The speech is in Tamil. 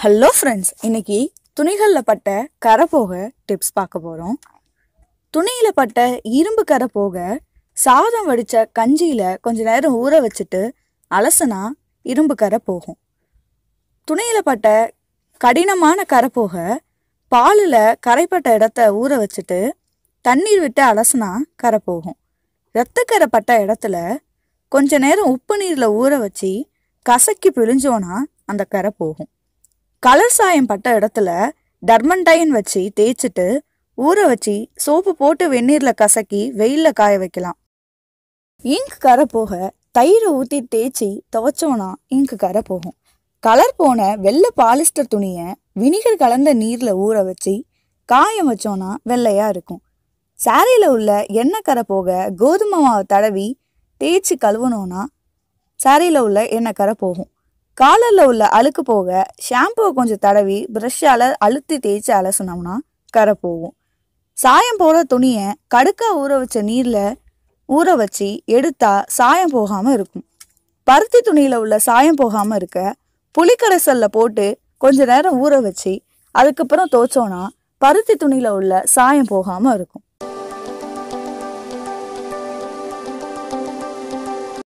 ஹலோ ஃப்ரெண்ட்ஸ் இன்னைக்கு துணிகளில் பட்ட கரை போக டிப்ஸ் பார்க்க போகிறோம் துணியில் பட்ட இரும்பு கரை போக சாதம் வடித்த கஞ்சியில் கொஞ்ச நேரம் ஊற வச்சுட்டு அலசனா இரும்பு கரை போகும் துணியில் பட்ட கடினமான கரை போக பாலில் கரைப்பட்ட இடத்த ஊற வச்சுட்டு தண்ணீர் விட்டு அலசனா கரை போகும் ரத்தக்கரை பட்ட இடத்துல கொஞ்ச நேரம் உப்பு நீரில் ஊற வச்சு கசக்கி பிழிஞ்சோன்னா அந்த கரை போகும் கலர் சாயம் பட்ட இடத்துல டர்மண்டைன் வச்சு தேய்ச்சிட்டு ஊற வச்சு சோப்பு போட்டு வெந்நீரில் கசக்கி வெயிலில் காய வைக்கலாம் இங்க் கரை போக தயிர் ஊற்றி தேய்ச்சி துவைச்சோன்னா இங்க் கரை போகும் கலர் போன வெள்ளை பாலிஸ்டர் துணியை வினிகர் கலந்த நீரில் ஊற வச்சு காயம் வச்சோனா வெள்ளையாக இருக்கும் சாரியில் உள்ள எண்ணெய் கரை போக கோதுமை மாவை தடவி தேய்ச்சி கழுவுனோன்னா சாரியில் உள்ள எண்ணெய் கரை போகும் காலரில் உள்ள அழுக்கு போக ஷாம்புவை கொஞ்சம் தடவி ப்ரஷ்ஷால் அழுத்தி தேய்ச்சி அலசினோம்னா கரை போகும் சாயம் போகிற துணியை கடுக்க ஊற வச்ச நீரில் ஊற வச்சு எடுத்தால் சாயம் போகாமல் இருக்கும் பருத்தி துணியில் உள்ள சாயம் போகாமல் இருக்க புளிக்கரைசலில் போட்டு கொஞ்ச நேரம் ஊற வச்சு அதுக்கப்புறம் தோச்சோன்னா பருத்தி துணியில் உள்ள சாயம் போகாமல் இருக்கும்